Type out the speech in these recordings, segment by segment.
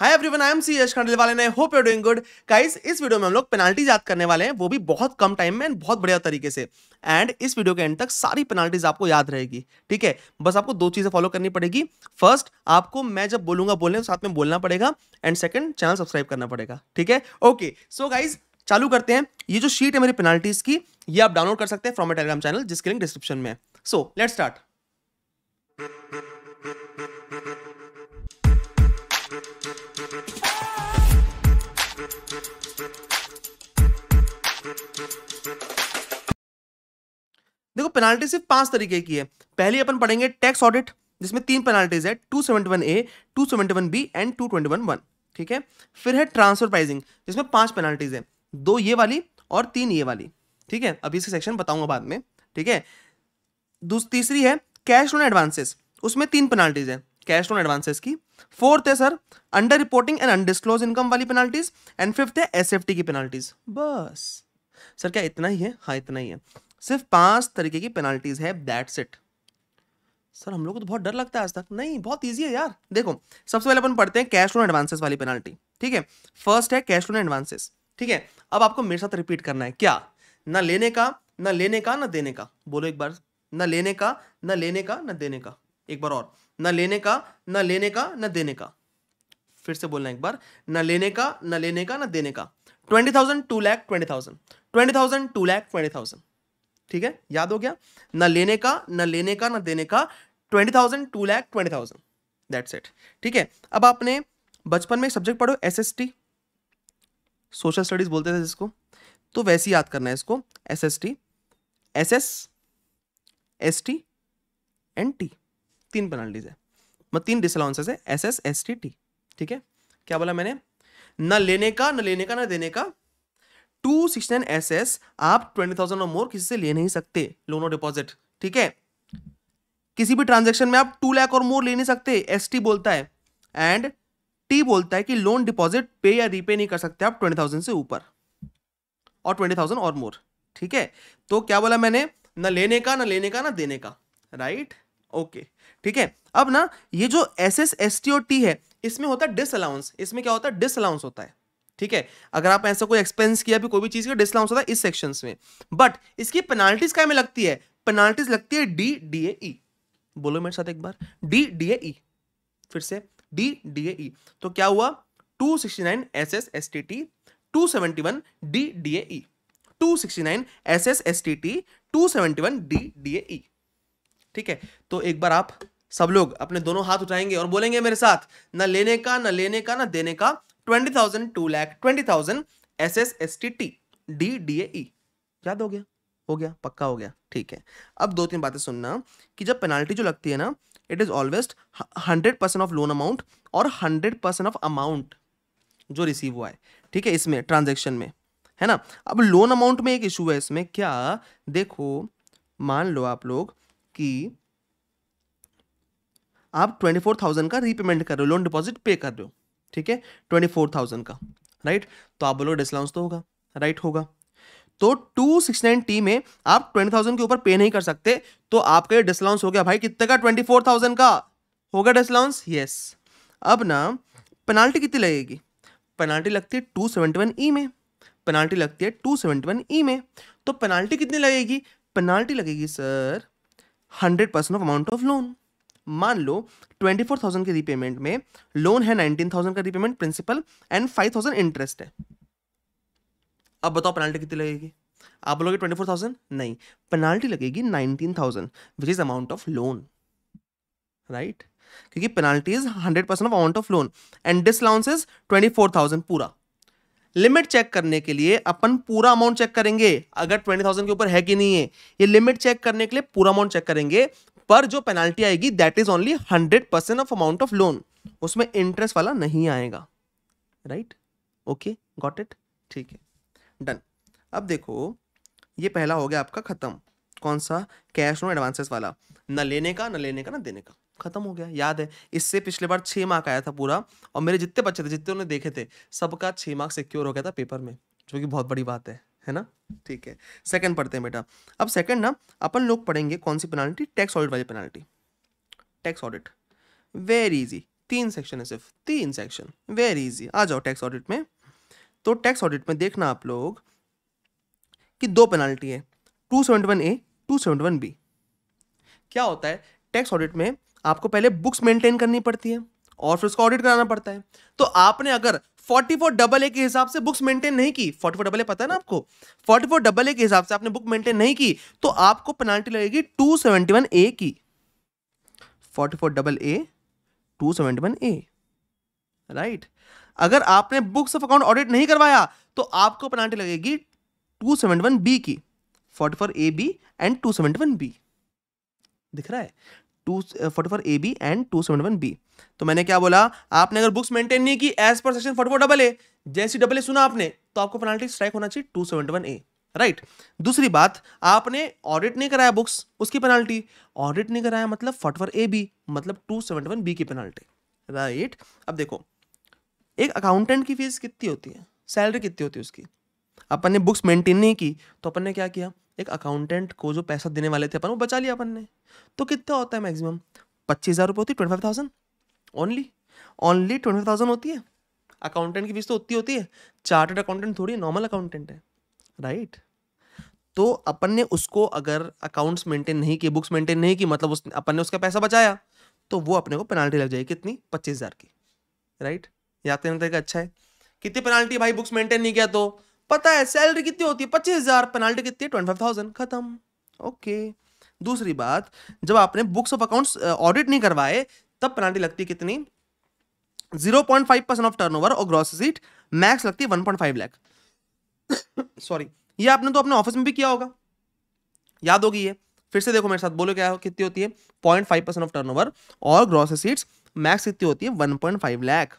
Hi everyone I M C Yash Khandelwal ने hope you doing good guys इस video में हम लोग पेनाल्टी याद करने वाले हैं वो भी बहुत कम टाइम में बहुत बढ़िया तरीके से एंड इस वीडियो के एंड तक सारी पेनाल्टीज आपको याद रहेगी ठीक है बस आपको दो चीज़ें फॉलो करनी पड़ेगी फर्स्ट आपको मैं जब बोलूंगा बोलने तो साथ में बोलना पड़ेगा एंड सेकंड चैनल सब्सक्राइब करना पड़ेगा ठीक है ओके सो गाइज चालू करते हैं ये जो शीट है मेरी पेनाल्टीज की ये आप डाउनलोड कर सकते हैं फ्रॉम ए टेलीग्राम चैनल जिसके लिंक डिस्क्रिप्शन में सो लेट स्टार्ट पेनाल्टी तो सिर्फ पांच तरीके की है पहली अपन पढ़ेंगे टैक्स ऑडिट जिसमें तीन पेनाल्टीज है two seventy one A two seventy one B and two twenty one one ठीक है फिर है ट्रांसफर प्राइजिंग जिसमें पांच पेनाल्टीज है दो ये वाली और तीन ये वाली ठीक है अभी इसके सेक्शन बताऊंगा बाद में ठीक है तीसरी है कैश लोन एडवांसेस उसमें तीन पेनाल्टीज है कैश लोन एडवांसेस की फोर्थ है sir under reporting and undisclosed income वाली पेनाल्टीज एंड फिफ्थ है एसएफटी की पेनाल्टीज बस सर क्या इतना ही है हाँ इतना ही है सिर्फ पांच तरीके की पेनाल्टीज है दैट्स इट सर हम लोग को तो बहुत डर लगता है आज तक नहीं बहुत ईजी है यार देखो सबसे पहले अपन पढ़ते हैं कैश लोन एडवांसेस वाली पेनाल्टी ठीक है फर्स्ट है कैश लोन एडवांसेस ठीक है अब आपको मेरे साथ रिपीट करना है क्या ना लेने का ना लेने का ना देने का बोलो एक बार ना लेने का ना लेने का ना देने का एक बार और ना लेने का ना लेने का ना देने का फिर से बोलना एक बार ना लेने का ना लेने का ना देने का twenty thousand two lakh twenty thousand twenty thousand two lakh twenty thousand ठीक है याद हो गया ना लेने का ना लेने का ना देने का twenty thousand two lakh twenty thousand that's it ठीक है अब आपने बचपन में सब्जेक्ट पढ़ो S S T social studies बोलते थे जिसको तो वैसे ही याद करना है इसको S S T S S S T and T तीन पेनाल्टीज है मतलब तीन डिसअलाउंसेस है S S S T T ठीक है क्या बोला मैंने ना लेने का ना लेने का ना देने का two sixty nine S S आप ट्वेंटी थाउजेंड और मोर किसी से ले नहीं सकते लोन और डिपॉजिट ठीक है किसी भी ट्रांजेक्शन में आप टू लाख और मोर ले नहीं सकते एस टी बोलता है एंड टी बोलता है कि लोन डिपॉजिट पे या रीपे नहीं कर सकते आप ट्वेंटी थाउजेंड से ऊपर और ट्वेंटी थाउजेंड और मोर ठीक है तो क्या बोला मैंने ना लेने का ना लेने का ना देने का राइट ओके ठीक है अब ना ये जो एस एस एस टी और टी है इसमें होता है डिसअलाउंस इसमें क्या होता है डिस अलाउंस होता है ठीक है अगर आप ऐसा कोई एक्सपेंस किया भी कोई भी चीज़ का डिस्काउंट होता है इस सेक्शन में बट इसकी पेनाल्टीज क्या में लगती है पेनाल्टीज लगती है डी डी ए बोलो मेरे साथ एक बार डी डी ए फिर से डी डी ए तो क्या हुआ two sixty nine S S S T T two seventy one D D A two sixty nine S S S T T two seventy one D D A ठीक है तो एक बार आप सब लोग अपने दोनों हाथ उठाएंगे और बोलेंगे मेरे साथ ना लेने का ना लेने का ना देने का twenty thousand two lakh twenty thousand S S S T T D D A E e। याद हो गया हो गया पक्का हो गया ठीक है अब दो तीन बातें सुनना कि जब पेनाल्टी जो लगती है ना it is always hundred percent of loan amount और हंड्रेड परसेंट ऑफ अमाउंट जो रिसीव हुआ है ठीक है इसमें ट्रांजेक्शन में है ना अब लोन अमाउंट में एक इशू है इसमें क्या देखो मान लो आप लोग कि आप ट्वेंटी फोर थाउजेंड का रीपेमेंट कर रहे हो लोन डिपॉजिट पे कर रहे हो ठीक है ट्वेंटी फोर थाउजेंड का राइट तो आप बोलो डिस्काउंस तो होगा राइट होगा तो टू सिक्स नाइन टी में आप ट्वेंटी थाउजेंड के ऊपर पे नहीं कर सकते तो आपका ये डिस्काउंस हो गया भाई कितने का ट्वेंटी फोर थाउजेंड का होगा डिस्काउंस यस अब ना पेनाल्टी कितनी लगेगी पेनाल्टी लगती है टू सेवेंटी वन ई में पेनाल्टी लगती है टू सेवेंटी वन ई में तो पेनाल्टी कितनी लगेगी पेनाल्टी लगेगी sir hundred percent of amount of loan मान लो 24,000 के रीपेमेंट में लोन है 19,000 का रीपेमेंट प्रिंसिपल एंड 5,000 इंटरेस्ट है अब बताओ पेनाल्टी कितनी लगेगी आप बोलोगे 24,000 नहीं पेनाल्टी लगेगी 19,000 which is amount of loan right क्योंकि penalty is 100 percent of amount of loan and disallowance is 24,000 पूरा लिमिट चेक करने के लिए अपन पूरा अमाउंट चेक करेंगे अगर ट्वेंटी थाउजेंड के ऊपर है कि नहीं है ये लिमिट चेक करने के लिए पूरा अमाउंट चेक करेंगे पर जो पेनाल्टी आएगी that is only hundred percent of amount of loan उसमें इंटरेस्ट वाला नहीं आएगा राइट ओके गॉट इट ठीक है डन अब देखो ये पहला हो गया आपका खत्म कौन सा कैश नो एडवांसेस वाला न लेने का न लेने का ना देने का खत्म हो गया याद है इससे पिछले बार छः मार्क आया था पूरा और मेरे जितने बच्चे थे जितने उन्होंने देखे थे सबका छः मार्क सिक्योर हो गया था पेपर में जो कि बहुत बड़ी बात है है ना ठीक है सेकंड पढ़ते हैं बेटा अब सेकंड ना अपन लोग पढ़ेंगे कौन सी पेनाल्टी टैक्स ऑडिट वाली penalty tax audit very easy तीन सेक्शन है सिर्फ तीन सेक्शन वेरी इजी आ जाओ टैक्स ऑडिट में तो टैक्स ऑडिट में देखना आप लोग कि दो पेनाल्टी है two one A two one B क्या होता है टैक्स ऑडिट में आपको पहले बुक्स मेंटेन करनी पड़ती है और फिर उसका ऑडिट कराना पड़ता है तो आपने अगर फोर्टी फोर डबल ए के हिसाब से बुक्स मेंटेन नहीं की फोर्टी फोर डबल ए पता है ना आपको फोर्टी फोर डबल ए के हिसाब से आपने बुक मेंटेन नहीं की तो आपको पेनाल्टी लगेगी टू सेवेंटी वन ए की forty four double A two seventy one A right अगर आपने बुक्स ऑफ अकाउंट ऑडिट नहीं करवाया तो आपको पेनाल्टी लगेगी टू सेवेंटी वन बी की forty four A B and two seventy one B दिख रहा है two A B and two B तो मैंने क्या बोला आपने अगर बुक्स मेंटेन नहीं की as per section forty double A जैसी डबल ए सुना आपने तो आपको पेनाल्टी स्ट्राइक होना चाहिए two seven one A right दूसरी बात आपने ऑडिट नहीं कराया बुक्स उसकी पेनाल्टी ऑडिट नहीं कराया मतलब फटवर ए बी मतलब टू सेवन वन बी की पेनाल्टी राइट अब देखो एक अकाउंटेंट की फीस कितनी होती है सैलरी कितनी होती है उसकी अपन ने बुक्स मेंटेन नहीं की तो अपन ने क्या किया एक अकाउंटेंट को जो पैसा देने वाले थे अपन वो बचा लिया अपन ने तो कितना होता है मैक्सिमम पच्चीस हज़ार रुपये होती है twenty five thousand only only twenty five thousand होती है अकाउंटेंट की फीस तो उतनी होती है चार्टर्ड अकाउंटेंट थोड़ी नॉर्मल अकाउंटेंट है राइट तो अपन ने उसको अगर अकाउंट्स मेंटेन नहीं किए बुक्स मेंटेन नहीं की मतलब उस अपन ने उसका पैसा बचाया तो वो अपने को पेनाल्टी लग जाएगी कितनी पच्चीस हज़ार की राइट याद करने तरीका अच्छा है कितनी पेनाल्टी भाई बुक्स मेंटेन नहीं किया तो पता है सैलरी कितनी होती है पच्चीस हजार पेनाल्टी कितनी है ट्वेंटी फाइव थाउजेंड खत्म ओके दूसरी बात जब आपने बुक्स ऑफ अकाउंट्स ऑडिट नहीं करवाए तब पेनाल्टी लगती कितनी zero point five percent of turnover और ग्रॉस सीट मैक्स लगती है one point five lakh sorry ये आपने तो अपने ऑफिस में भी किया होगा याद होगी ये फिर से देखो मेरे साथ बोलो क्या कितनी होती है point five percent of turnover और ग्रॉस सीट्स मैक्स कितनी होती है one point five lakh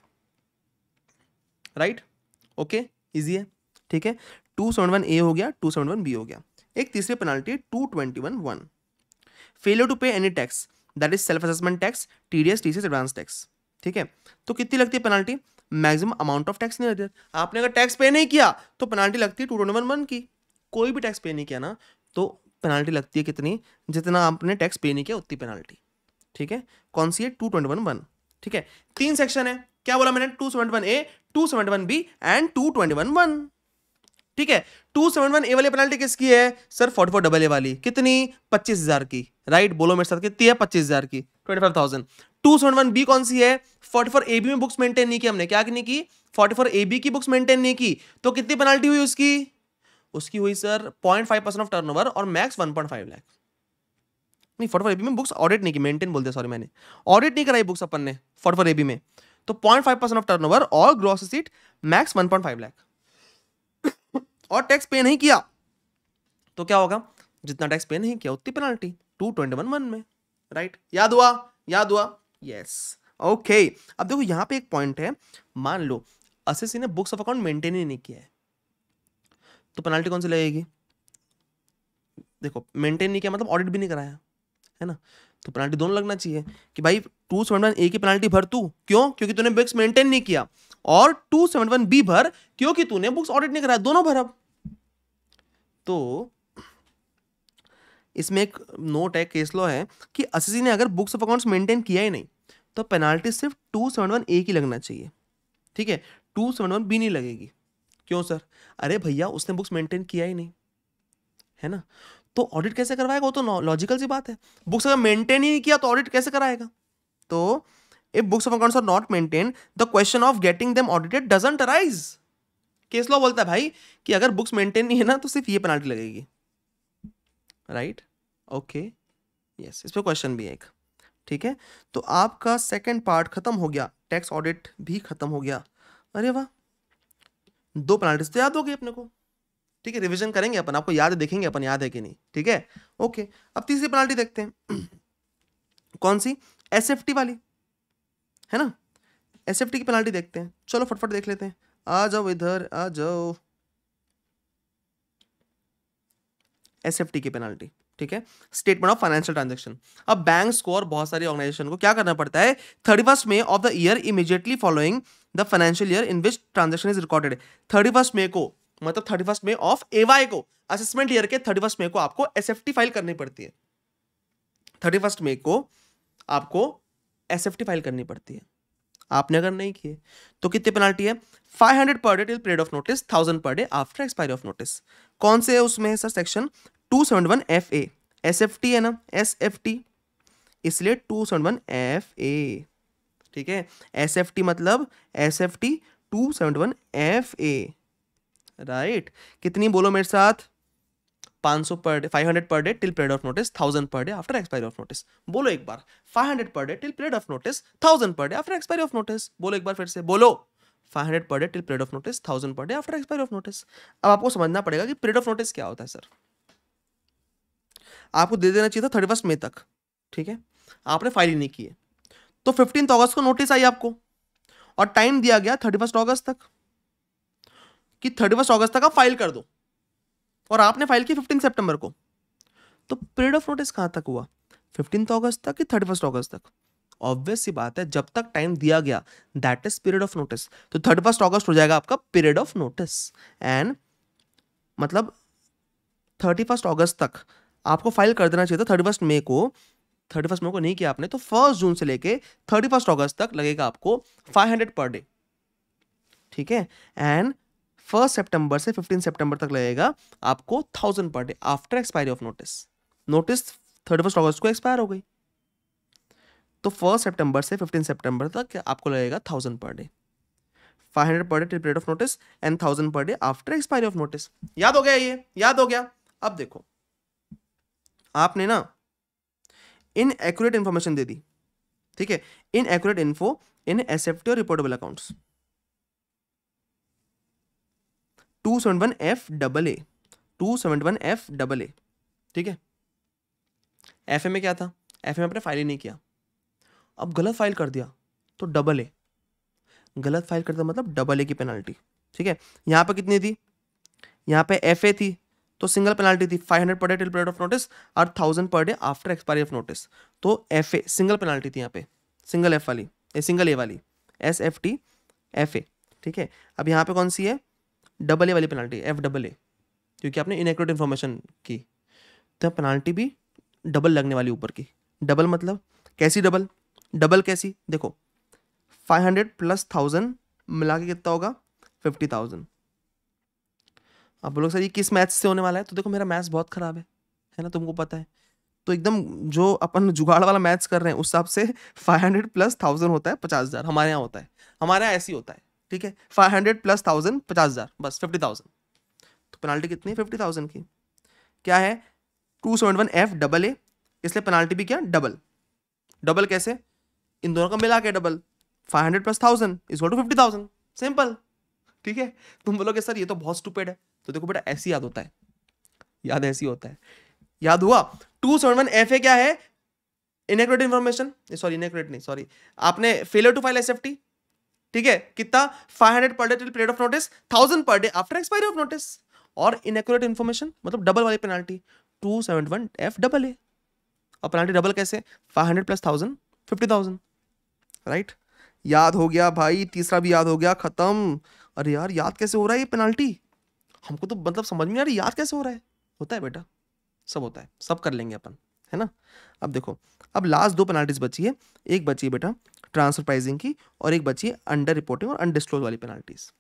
right okay easy है ठीक है टू सेवन वन ए हो गया टू सेवन वन बी हो गया एक तीसरी penalty two twenty one one failure to pay any tax that is self assessment tax T D S T C advance tax ठीक है तो कितनी लगती है penalty maximum amount of tax नहीं लगती आपने अगर टैक्स पे नहीं किया तो पेनाल्टी लगती है टू ट्वेंटी वन वन की कोई भी टैक्स पे नहीं किया ना तो पेनाल्टी लगती है कितनी जितना आपने टैक्स पे नहीं किया उतनी पेनाल्टी ठीक है कौन सी है टू ट्वेंटी वन वन ठीक है तीन सेक्शन है क्या बोला मैंने two seventy one A two seventy one B and two twenty one one ठीक है टू सेवन वन ए वाली पेनाल्टी किसकी है sir forty four double A वाली कितनी पच्चीस हजार की राइट बोलो मेरे साथ कितनी है पच्चीस हजार की twenty five thousand two seven one B कौन सी है फोर्टी फोर ए बी में बुक्स मेंटेन नहीं की हमने क्या नहीं की फोर्टी फोर ए बी की बुक्स मेंटेन नहीं की तो कितनी पेनाल्टी हुई उसकी उसकी हुई sir point five percent of turnover और max one point five lakhs नहीं फोर्टी फोर ए बी में बुक्स ऑडिट नहीं की मेंटेन बोलते सॉरी मैंने ऑडिट नहीं कराई बुक्स अपन ने फोर्टी फोर ए बी में तो point five percent of turnover और gross receipt max one point five lakh और टैक्स पे नहीं किया तो क्या होगा जितना टैक्स पे नहीं किया उतनी penalty two twenty one one में राइट याद हुआ याद हुआ यस ओके अब देखो यहां पे एक पॉइंट है मान लो असेसी ने बुक्स ऑफ अकाउंट मेंटेन ही नहीं किया है तो पेनल्टी कौन सी लगेगी देखो मेंटेन नहीं किया मतलब ऑडिट भी नहीं कराया है ना तो पेनाल्टी दोनों लगना चाहिए कि भाई टू सेवन वन ए की पेनाल्टी भर तू क्यों क्योंकि तूने बुक्स मेंटेन नहीं किया और टू सेवन वन बी भर क्योंकि तूने बुक्स ऑडिट नहीं कराया दोनों भर अब तो इसमें एक नोट है केस लॉ है कि असिसी ने अगर बुक्स ऑफ अकाउंट्स मेंटेन किया ही नहीं तो पेनाल्टी सिर्फ टू सेवन वन ए की लगना चाहिए ठीक है टू सेवन वन बी नहीं लगेगी क्यों सर अरे भैया उसने बुक्स मेंटेन किया ही नहीं है ना तो ऑडिट कैसे करवाएगा वो तो लॉजिकल सी बात है बुक्स अगर मेंटेन ही नहीं किया तो ऑडिट कैसे कराएगा तो if books of accounts are not maintain the question of getting them audited doesn't arise case law बोलता है भाई कि अगर बुक्स मेंटेन नहीं है ना तो सिर्फ ये पेनाल्टी लगेगी राइट ओके यस इस पर क्वेश्चन भी है एक ठीक है तो आपका सेकंड पार्ट खत्म हो गया टैक्स ऑडिट भी खत्म हो गया अरे वाह दो पेनाल्टीज तो याद हो गई अपने को ठीक है रिविजन करेंगे अपन आपको याद देखेंगे अपन याद है कि नहीं ठीक है ओके अब तीसरी पेनाल्टी देखते हैं कौन सी एस वाली है ना एस की पेनाल्टी देखते हैं चलो फटफट देख लेते हैं आ जाओ इधर आ जाओ एस एफ टी की पेनाल्टी ठीक है स्टेटमेंट ऑफ फाइनेंशियल ट्रांजेक्शन अब बैंक को और बहुत सारी ऑर्गेनाइजेशन को क्या करना पड़ता है thirty first May of the year immediately following the financial year in which transaction is recorded thirty first May को मतलब thirty first May of AY को असेसमेंट ईयर के थर्टी फर्स्ट मे को आपको एस एफ टी फाइल करनी पड़ती है thirty first May को आपको एस एफ टी फाइल करनी पड़ती है आपने अगर नहीं किए तो कितनी पेनाल्टी है 500 per day till period of notice thousand per day after expiry of notice कौन से है उसमें है sir section 271 F A S F T है ना एस एफ टी इसलिए 271 एफ ए ठीक है एस एफ टी मतलब S F T two seven one F A right कितनी बोलो मेरे साथ पाँच सौ per day five hundred per day till period of notice thousand per day after expiry of notice बोलो एक बार five hundred per day till period of notice thousand per day after expiry of notice बोलो एक बार फिर से बोलो five hundred per day till period of notice thousand per day after expiry of notice अब आपको समझना पड़ेगा कि पीरियड ऑफ नोटिस क्या होता है सर आपको दे देना चाहिए था थर्टी फर्स्ट मई तक ठीक है आपने फाइल ही नहीं की है तो फिफ्टीन अगस्त को नोटिस आई आपको और टाइम दिया गया थर्टी फर्स्ट अगस्त तक कि थर्टी फर्स्ट अगस्त तक आप फाइल कर दो और आपने फाइल की फिफ्टीन सेप्टेम्बर को तो पीरियड ऑफ नोटिस कहाँ तक हुआ फिफ्टीन अगस्त तक कि थर्टी फर्स्ट अगस्त तक ऑब्वियस सी बात है जब तक टाइम दिया गया that is period of notice तो थर्टी फर्स्ट ऑगस्ट हो जाएगा आपका पीरियड ऑफ नोटिस एंड मतलब थर्टी फर्स्ट ऑगस्ट तक आपको फाइल कर देना चाहिए था थर्टी फर्स्ट मे को थर्टी फर्स्ट मे को नहीं किया आपने तो फर्स्ट जून से लेके थर्टी फर्स्ट ऑगस्ट तक लगेगा आपको फाइव हंड्रेड पर डे ठीक है एंड फर्स्ट सेप्टेम्बर से फिफ्टीन सेप्टेम्बर तक लगेगा आपको thousand per day after expiry of notice notice thirty first August को एक्सपायर हो गई तो फर्स्ट सेप्टेम्बर से फिफ्टीन सेप्टेम्बर तक आपको लगेगा thousand per day five hundred per day till period of notice and thousand per day after expiry of notice याद हो गया ये याद हो गया अब देखो आपने ना इन एक्यूरेट इंफॉर्मेशन दे दी ठीक है inaccurate info in S F T और reportable accounts two seven one F double A two seven one F double A ठीक है एफ ए में क्या था एफ ए में आपने फाइल ही नहीं किया अब गलत फाइल कर दिया तो डबल ए गलत फाइल करता मतलब डबल ए की पेनल्टी ठीक है यहाँ पर कितनी थी यहाँ पे एफ ए थी तो सिंगल पेनल्टी थी five hundred per day till period of notice और thousand per day after expiry of notice तो एफ ए सिंगल पेनल्टी थी यहाँ पे सिंगल एफ वाली ए सिंगल ए वाली S F T F A ठीक है अब यहाँ पे कौन सी है डबल ए वाली पेनाल्टी एफ डबल ए क्योंकि आपने इनएक्यूरेट इन्फॉर्मेशन की तो पेनाल्टी भी डबल लगने वाली ऊपर की डबल मतलब कैसी डबल डबल कैसी देखो फाइव हंड्रेड प्लस थाउजेंड मिला के कितना होगा फिफ्टी थाउजेंड आप बोलोगे सर ये किस मैथ्स से होने वाला है तो देखो मेरा मैथ्स बहुत ख़राब है है ना तुमको पता है तो एकदम जो अपन जुगाड़ वाला मैथ्स कर रहे हैं उस हिसाब से फाइव हंड्रेड प्लस थाउजेंड होता है पचास हज़ार हमारे यहाँ होता है हमारे यहाँ ऐसे ही होता है ठीक है फाइव हंड्रेड प्लस थाउजेंड पचास हज़ार बस फिफ्टी थाउजेंड तो पेनाल्टी कितनी फिफ्टी थाउजेंड की क्या है two seven one F double A इसलिए पेनाल्टी भी क्या डबल डबल कैसे इन दोनों का मिला के double five hundred plus thousand is two fifty thousand simple ठीक है तुम बोलोगे सर ये तो बहुत स्टूपेड है तो देखो बेटा ऐसी याद होता है याद ऐसी होता है याद हुआ two seven one F A क्या है इनएक्रेट इन्फॉर्मेशन सॉरी इनएक्रेट नहीं सॉरी आपने फेलियर टू फाइल एस ठीक है कितना 500 per day till period of notice thousand per day after expiry of notice और इनएक्यूरेट इन्फॉर्मेशन मतलब डबल वाली penalty two seven one F double A और पेनाल्टी डबल कैसे five hundred plus thousand fifty thousand right याद हो गया भाई तीसरा भी याद हो गया खत्म अरे यार याद कैसे हो रहा है ये पेनाल्टी हमको तो मतलब समझ में आ रही याद कैसे हो रहा है होता है बेटा सब होता है सब कर लेंगे अपन है ना अब देखो अब लास्ट दो पेनाल्टीज बची है एक बची है बेटा ट्रांसफर प्राइजिंग की और एक बची है अंडर रिपोर्टिंग और अनडिस्क्लोज वाली पेनाल्टीज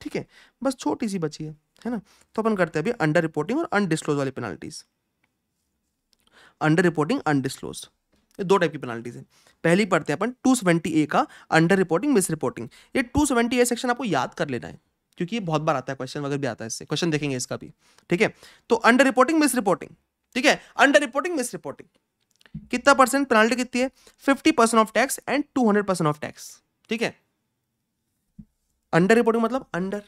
ठीक है बस छोटी सी बची है है ना तो अपन करते हैं अभी अंडर रिपोर्टिंग और अनडिस्क्लोज वाली पेनाल्टीज अंडर रिपोर्टिंग अनडिस्क्लोज ये दो टाइप की पेनाल्टीज है पहली पढ़ते हैं अपन टू सेवेंटी ए का अंडर रिपोर्टिंग मिस रिपोर्टिंग ये टू सेवेंटी ए सेक्शन आपको याद कर लेना है क्योंकि ये बहुत बार आता है क्वेश्चन वगैरह भी आता है इससे क्वेश्चन देखेंगे इसका भी ठीक है तो अंडर रिपोर्टिंग मिस रिपोर्टिंग ठीक है अंडर रिपोर्टिंग मिस रिपोर्टिंग कितना परसेंट पेनाल्टी कितनी है fifty percent of tax and two hundred percent of tax ठीक है अंडर रिपोर्टिंग मतलब अंडर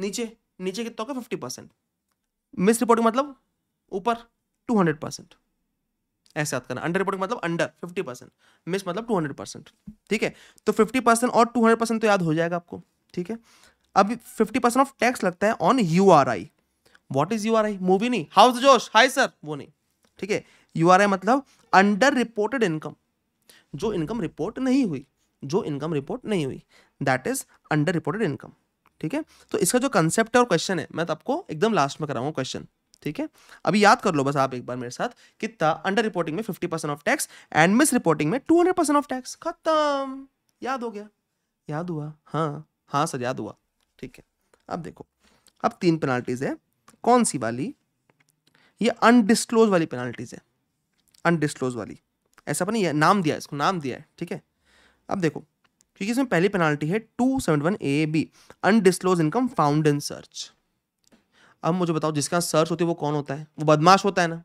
नीचे नीचे कितना होगा फिफ्टी परसेंट मिस रिपोर्टिंग मतलब ऊपर टू हंड्रेड परसेंट ऐसे याद करना अंडर रिपोर्टिंग मतलब अंडर फिफ्टी परसेंट मिस मतलब टू हंड्रेड परसेंट ठीक है तो फिफ्टी परसेंट और टू हंड्रेड परसेंट तो याद हो जाएगा आपको ठीक है अब फिफ्टी परसेंट ऑफ टैक्स लगता है on U R I what is U R I movie नहीं हाउस जोश हाई सर वो नहीं ठीक है यू आर आई मतलब अंडर रिपोर्टेड इनकम जो इनकम रिपोर्ट नहीं हुई जो इनकम रिपोर्ट नहीं हुई that is under reported income ठीक है तो इसका जो कंसेप्ट है और क्वेश्चन है मैं तो आपको एकदम लास्ट में कराऊंगा क्वेश्चन ठीक है अभी याद कर लो बस आप एक बार मेरे साथ कितना अंडर रिपोर्टिंग में fifty percent of tax and miss reporting में two hundred percent of tax खत्म याद हो गया याद हुआ हाँ हाँ सर याद हुआ ठीक है अब देखो अब तीन पेनाल्टीज है कौन सी वाली ये अनडिस्क्लोज वाली पेनाल्टीज है अनडिस्क्लोज वाली ऐसा अपने नाम दिया है इसको नाम दिया है ठीक है अब देखो क्योंकि इसमें पहली पेनाल्टी है two seven one A B undisclosed income found in search अब मुझे बताओ जिसका सर्च होती है वो कौन होता है वो बदमाश होता है ना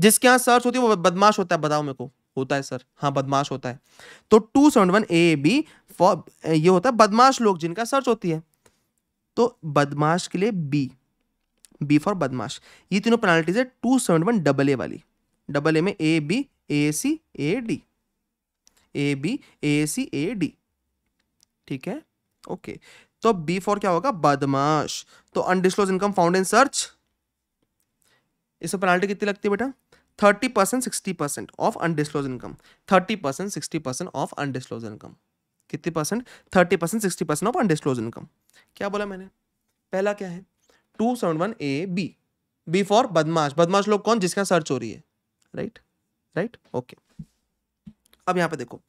जिसके यहाँ सर्च होती है वो बदमाश होता है बताओ मेरे को होता है सर हाँ बदमाश होता है तो two seven one A B for ये होता है बदमाश लोग जिनका सर्च होती है तो बदमाश के लिए बी बी फॉर बदमाश ये तीनों पेनाल्टीज है two seven one double A वाली डबल ए में A B A C A D A B A C A D ठीक है ओके तो बी फॉर क्या होगा बदमाश तो undisclosed income found in search इसमें पेनाल्टी कितनी लगती है बेटा thirty percent sixty percent of undisclosed income thirty percent sixty percent of undisclosed income कितनी percent thirty percent sixty percent of undisclosed income क्या बोला मैंने पहला क्या है two seven one A B B for बदमाश बदमाश लोग कौन जिसका सर्च हो रही है राइट राइट ओके अब यहां पे देखो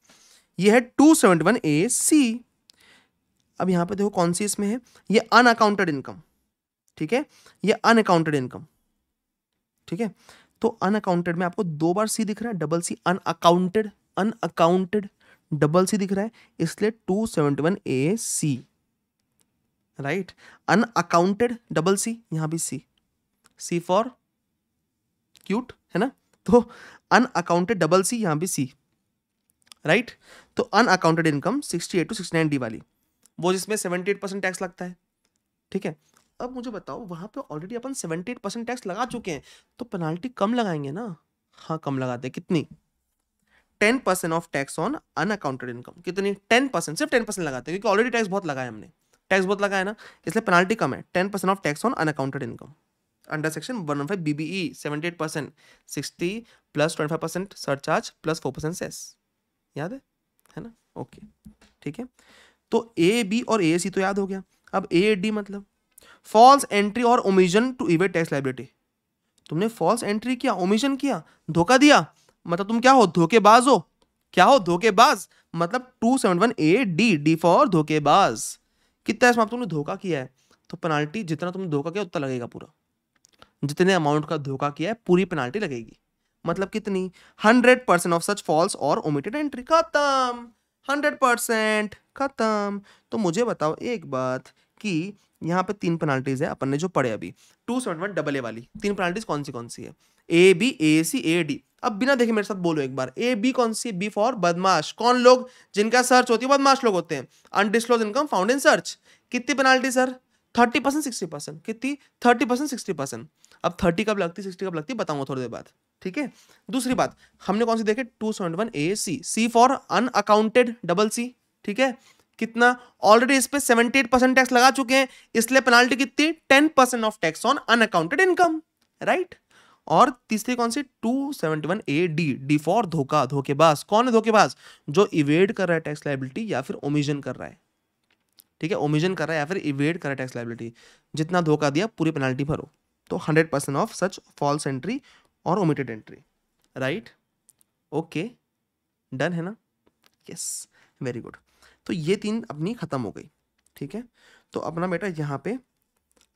ये है two seventy one A C अब यहां पे देखो कौन सी इसमें है ये अनअकाउंटेड इनकम ठीक है ये अनअकाउंटेड इनकम ठीक है तो अनअकाउंटेड में आपको दो बार सी दिख रहा है double C unaccounted unaccounted double C दिख रहा है इसलिए two seventy one A C right unaccounted double C यहां भी सी सी फॉर क्यूट है ना तो अनअकाउंटेड डबल सी यहाँ भी सी राइट तो unaccounted income sixty eight two sixty nine D वाली वो जिसमें सेवेंटी एट परसेंट टैक्स लगता है ठीक है अब मुझे बताओ वहाँ पे ऑलरेडी अपन सेवेंटी एट परसेंट टैक्स लगा चुके हैं तो पेनाल्टी कम लगाएंगे ना हाँ कम लगाते हैं कितनी ten percent of tax on unaccounted income कितनी टेन परसेंट सिर्फ टेन परसेंट लगाते हैं क्योंकि ऑलरेडी टैक्स बहुत लगाया हमने टैक्स बहुत लगाया ना इसलिए पेनाल्टी कम है ten percent of tax on unaccounted income under section 115 BBE 78% 60 plus 25% surcharge plus 4% cess याद है है ना ओके ठीक है तो ए बी और ए सी तो याद हो गया अब ए डी मतलब फॉल्स एंट्री और omission to evade tax liability तुमने फॉल्स एंट्री किया ओमिजन किया धोखा दिया मतलब तुम क्या हो धोखेबाज हो क्या हो धोखेबाज मतलब two seven one A D D for धोखेबाज कितना इसमें तुमने धोखा किया है तो पेनाल्टी जितना तुमने धोखा किया उतना लगेगा पूरा जितने अमाउंट का धोखा किया है पूरी पेनाल्टी लगेगी मतलब कितनी hundred percent of such false और ओमिटेड एंट्री खत्म हंड्रेड परसेंट खत्म तो मुझे बताओ एक बात कि यहाँ पे तीन पेनाल्टीज है अपन ने जो पढ़े अभी two seven one double A वाली तीन पेनाल्टीज कौन सी कौन सी है ए B A C A D अब बिना देखे मेरे साथ बोलो एक बार ए बी कौन सी बी फॉर बदमाश कौन लोग जिनका सर्च होती है बदमाश लोग होते हैं undisclosed income found in search कितनी penalty sir thirty percent sixty percent कितनी थर्टी परसेंट सिक्सटी परसेंट अब थर्टी कब लगती सिक्सटी कब लगती बताऊंगा थोड़ी देर बाद ठीक है दूसरी बात हमने कौन सी देखे two seven one A C C for unaccounted double C ठीक है कितना ऑलरेडी इस पर सेवेंटी एट परसेंट टैक्स लगा चुके हैं इसलिए पेनाल्टी कितनी ten percent of tax on unaccounted income right और तीसरी कौन सी two seventy one A D D for धोखा धोखेबाज कौन है धोखेबाज जो इवेड कर रहा है टैक्स लाइबिलिटी या फिर ओमिजन कर रहा है ठीक है ओमिजन कर रहा है या फिर इवेड कर रहा है टैक्स लाइबिलिटी जितना धोखा दिया पूरी पेनाल्टी भरो तो hundred percent of such false entry और omitted entry right okay done है ना यस वेरी गुड तो ये तीन अपनी ख़त्म हो गई ठीक है तो अपना बेटा यहाँ पे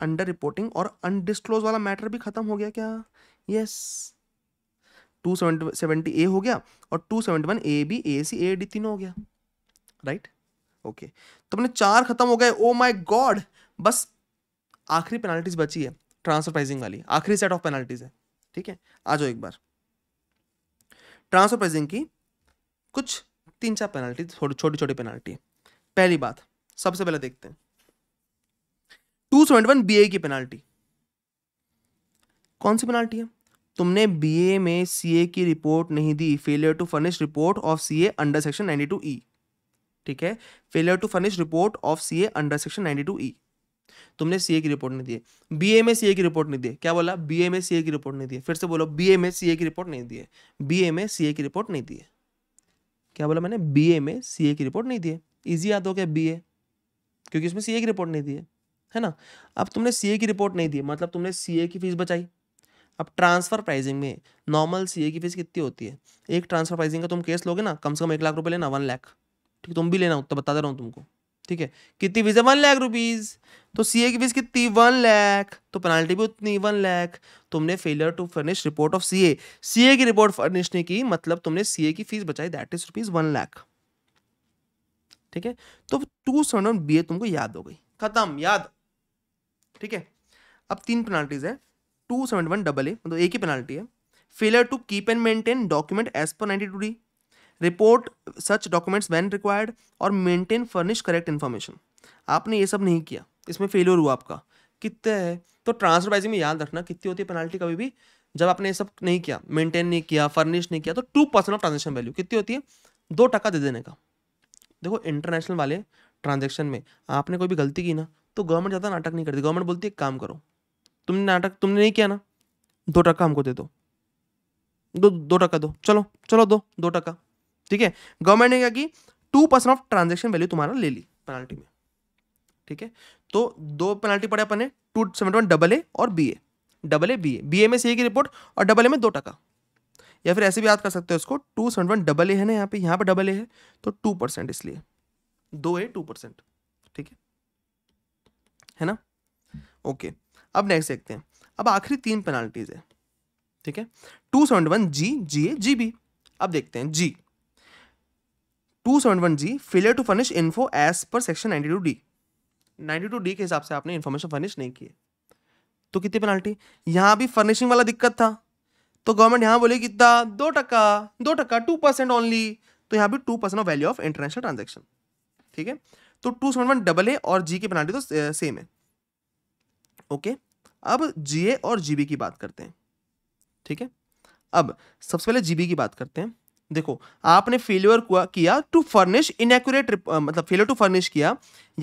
अंडर रिपोर्टिंग और अनडिस्क्लोज वाला मैटर भी ख़त्म हो गया क्या यस टू सेवेंटी ए हो गया और two seventy one A B A C A D तीनों हो गया राइट ओके तो अपने चार ख़त्म हो गए ओ माई गॉड बस आखिरी पेनाल्टीज बची है ट्रांसफर प्राइजिंग वाली आखिरी सेट ऑफ पेनल्टीज है ठीक है आ जाओ एक बार ट्रांसफर प्राइजिंग की कुछ तीन चार पेनल्टी छोटी छोटी छोटी पेनल्टी पहली बात सबसे पहले देखते हैं टू सेवेंटी की पेनल्टी कौन सी पेनल्टी है तुमने बीए में सीए की रिपोर्ट नहीं दी failure to furnish report of CA under section 92 E ठीक है failure to furnish report of CA under section 92 E तुमने सीए की रिपोर्ट नहीं दिए बीए में सीए की रिपोर्ट नहीं दी क्या बोला बीए में सीए की रिपोर्ट नहीं दी फिर से बोलो बीए में सीए की रिपोर्ट नहीं दिए बीए में सीए की रिपोर्ट नहीं दी क्या बोला मैंने बीए में सीए की रिपोर्ट नहीं दी इजी याद हो गया बीए क्योंकि उसमें सीए की रिपोर्ट नहीं दी है ना अब तुमने सीए की रिपोर्ट नहीं दी मतलब तुमने सीए की फीस बचाई अब ट्रांसफर प्राइजिंग में नॉर्मल सीए की फीस कितनी होती है एक ट्रांसफर प्राइजिंग का तुम केस लोगे ना कम से कम एक लाख रुपये लेना वन लाख ठीक तुम भी लेना तो बता दे रहा हूँ तुमको ठीक है कितनी फीस है वन लाख रुपीज़ तो सी ए की फीस कितनी वन लैख तो पेनाल्टी भी उतनी वन लैख तुमने failure to furnish report of C A C A की रिपोर्ट फर्निश नहीं की मतलब तुमने सी ए की फीस बचाई that is rupees one lakh ठीक है तो टू सेवन बी ए तुमको याद हो गई खत्म याद ठीक है अब तीन पेनाल्टीज है two seven one double A मतलब एक ही पेनाल्टी है failure to keep and maintain document as per ninety two D report such documents when required और मेंटेन फर्निश करेक्ट इन्फॉर्मेशन आपने ये सब नहीं किया इसमें फेलियर हुआ आपका कितने है तो ट्रांसफर प्राइसिंग में याद रखना कितनी होती है पेनल्टी कभी भी जब आपने ये सब नहीं किया मेंटेन नहीं किया फर्निश नहीं किया तो two percent of transaction value कितनी होती है दो टका दे देने का देखो इंटरनेशनल वाले ट्रांजेक्शन में आपने कोई भी गलती की ना तो गवर्नमेंट ज़्यादा नाटक नहीं करती गवर्नमेंट बोलती है काम करो तुमने नाटक तुमने नहीं किया ना दो टका हमको दे दो दो दो टका दो चलो चलो दो दो टका ठीक है गवर्नमेंट ने क्या कि two percent of transaction value तुम्हारा ले ली पेनल्टी में ठीक है तो दो पेनल्टी पड़े अपने two seventy one double A और B A double A B A B A में से की रिपोर्ट और डबल ए में दो टका या फिर ऐसे भी याद कर सकते हो इसको two seventy one double A है ना यहाँ पे यहाँ पे डबल ए है तो टू परसेंट इसलिए दो ए टू परसेंट ठीक है है ना ओके अब नेक्स्ट देखते हैं अब आखिरी तीन पेनाल्टीज है ठीक है two seventy one G G A G B अब देखते हैं G two seventy one G failure to furnish info as per section ninety two D ninety two D के हिसाब से आपने इन्फॉर्मेशन फर्निश नहीं किए तो कितनी पेनाल्टी यहाँ भी फर्निशिंग वाला दिक्कत था तो गवर्नमेंट यहाँ बोले कितना दो टका दो टका टू परसेंट ओनली तो यहाँ भी two percent of value of international transaction ठीक है तो two seven one double A और जी की पेनाल्टी तो सेम uh, है ओके अब जी ए और जी बी की बात करते हैं ठीक है अब सबसे पहले जी बी की बात करते हैं देखो आपने फेलियर किया टू फर्निश इनएक्यूरेट मतलब फेलियर टू फर्निश किया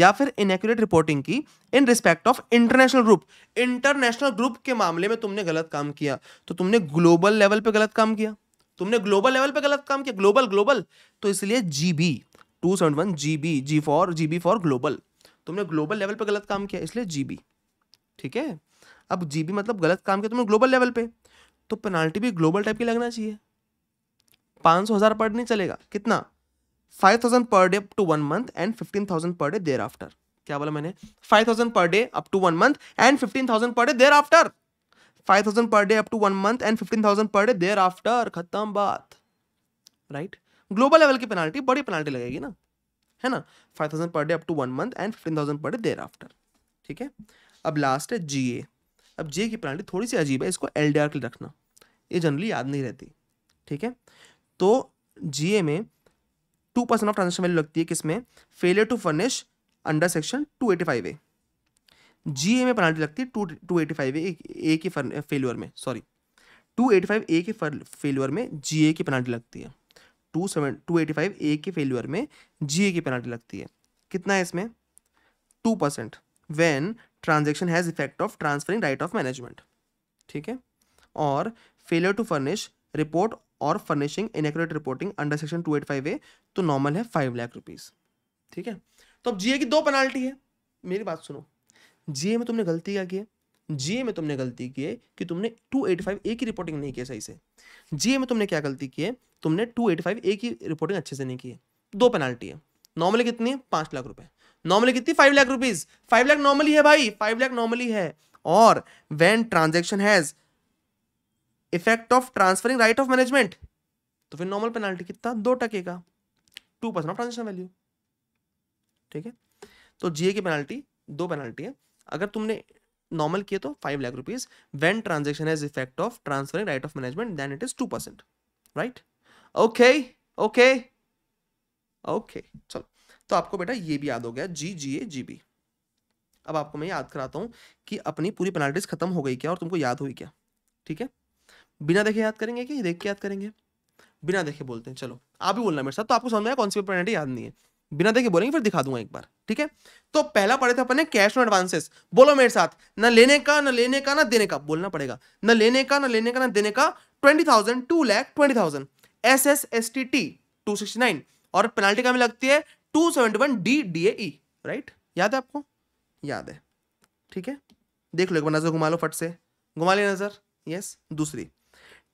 या फिर इनएक्यूरेट रिपोर्टिंग की in respect of international group international group के मामले में तुमने गलत काम किया तो तुमने ग्लोबल लेवल पे गलत काम किया तुमने ग्लोबल लेवल पे गलत काम किया ग्लोबल ग्लोबल तो इसलिए G B two seven one G B G for G B for global तुमने ग्लोबल लेवल पे गलत काम किया इसलिए जी बी ठीक है अब जी बी मतलब गलत काम किया तुमने ग्लोबल लेवल पे तो पेनाल्टी भी ग्लोबल टाइप की लगना चाहिए पाँच सौ हज़ार पर डे नहीं चलेगा कितना five thousand per day up to one month and fifteen thousand per day thereafter क्या बोला मैंने five thousand per day up to one month and fifteen thousand per day thereafter five thousand per day up to one month and fifteen thousand per day thereafter खत्म बात right global level की penalty बड़ी penalty लगेगी ना है ना five thousand per day up to one month and fifteen thousand per day thereafter ठीक है अब लास्ट है जी ए अब जी ए की पेनाल्टी थोड़ी सी अजीब है इसको एल डी आर के लिए रखना ये जनरली याद नहीं रहती ठीक है तो जीए में two percent of transaction value लगती है किसमें failure to furnish under section two eighty five A G A में पेनाल्टी लगती है two two eighty five A के फेल्यूर में sorry two eighty five A के फेल्यूर में जी ए की पेनाल्टी लगती है two seven two eighty five A के फेल्यूर में जी ए की पेनाल्टी लगती है कितना है इसमें two percent when transaction has effect of transferring right of management ठीक है और फेलियर टू फर्निश रिपोर्ट और furnishing inaccurate reporting under section two eight five A तो नॉर्मल है फाइव लाख रुपीज़ ठीक है तो अब जीए की दो पेनाल्टी है मेरी बात सुनो जीए में तुमने गलती क्या की है जीए में तुमने गलती की है कि तुमने 285 ए की रिपोर्टिंग नहीं की सही से जीए में तुमने क्या गलती की है तुमने 285 ए की रिपोर्टिंग अच्छे से नहीं की है दो पेनाल्टी है नॉर्मली कितनी है पांच लाख रुपए नॉर्मली कितनी five lakh rupees five lakh normally है भाई फाइव लाख नॉर्मली है और when transaction has effect of transferring right of management तो फिर नॉर्मल पेनाल्टी कितना दो टके का two percent of transaction value ठीक है तो जीए की पेनाल्टी दो पेनाल्टी है अगर तुमने नॉर्मल किए तो five lakh rupees when transaction has effect of transferring right of management then it is two percent right okay okay okay चलो तो आपको बेटा ये भी याद हो गया जी जी ए जी बी अब आपको मैं याद कराता हूं कि अपनी पूरी पेनाल्टीज खत्म हो गई क्या और तुमको याद हुई क्या ठीक है बिना देखे याद करेंगे कि देख के याद करेंगे बिना देखे बोलते हैं चलो आप ही बोलना मेरे साथ तो आपको समझ में कौन सी पेनल्टी याद नहीं है बिना देखे बोलेंगे फिर दिखा दूंगा एक बार ठीक है तो पहला पढ़े थे अपने कैश ऑन एडवांसेस बोलो मेरे साथ न लेने का न लेने का ना देने का बोलना पड़ेगा न लेने का न लेने का ना देने का twenty thousand two lakh twenty thousand S S S T T two sixty nine और पेनाल्टी का लगती है two seventy one D D A right याद है आपको याद है ठीक है देख लो एक बार नजर घुमा लो फट से घुमा लिया नजर यस दूसरी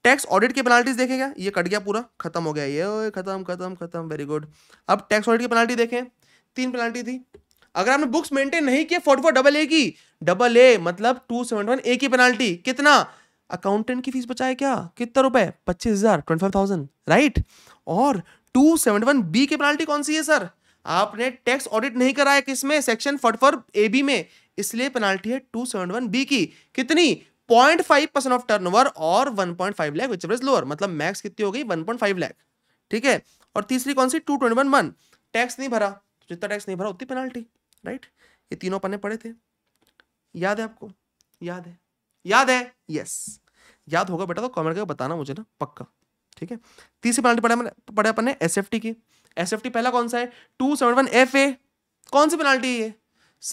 टैक्स ऑडिट की पेनाल्टीज देखेगा ये कट गया पूरा खत्म हो गया ये खत्म खत्म खत्म वेरी गुड अब टैक्स ऑडिट की पेनाल्टी देखें तीन पेनाल्टी थी अगर आपने बुक्स मेंटेन नहीं किया फोर्टी डबल ए की डबल ए मतलब टू सेवन वन ए की पेनाल्टी कितना अकाउंटेंट की फीस बचाए क्या कितना रुपए पच्चीस हजार ट्वेंटी फाइव थाउजेंड राइट और टू सेवन वन बी की पेनाल्टी कौन सी है सर आपने टैक्स ऑडिट नहीं कराया किसमें section forty four A B में इसलिए पेनाल्टी है टू सेवन वन बी की कितनी point five percent of turnover और one point five lakh which average lower मतलब मैक्स कितनी हो गई वन पॉइंट फाइव लैख ठीक है और तीसरी कौन सी two twenty one one tax नहीं भरा तो जितना टैक्स नहीं भरा उतनी पेनाल्टी राइट ये तीनों पन्ने पड़े थे याद है आपको याद है याद है यस याद होगा बेटा तो कमेंट करके बताना मुझे ना पक्का ठीक है तीसरी पेनाल्टी पड़े पड़े अपन ने एस की एस पहला कौन सा है two seven one F A कौन सी पेनाल्टी है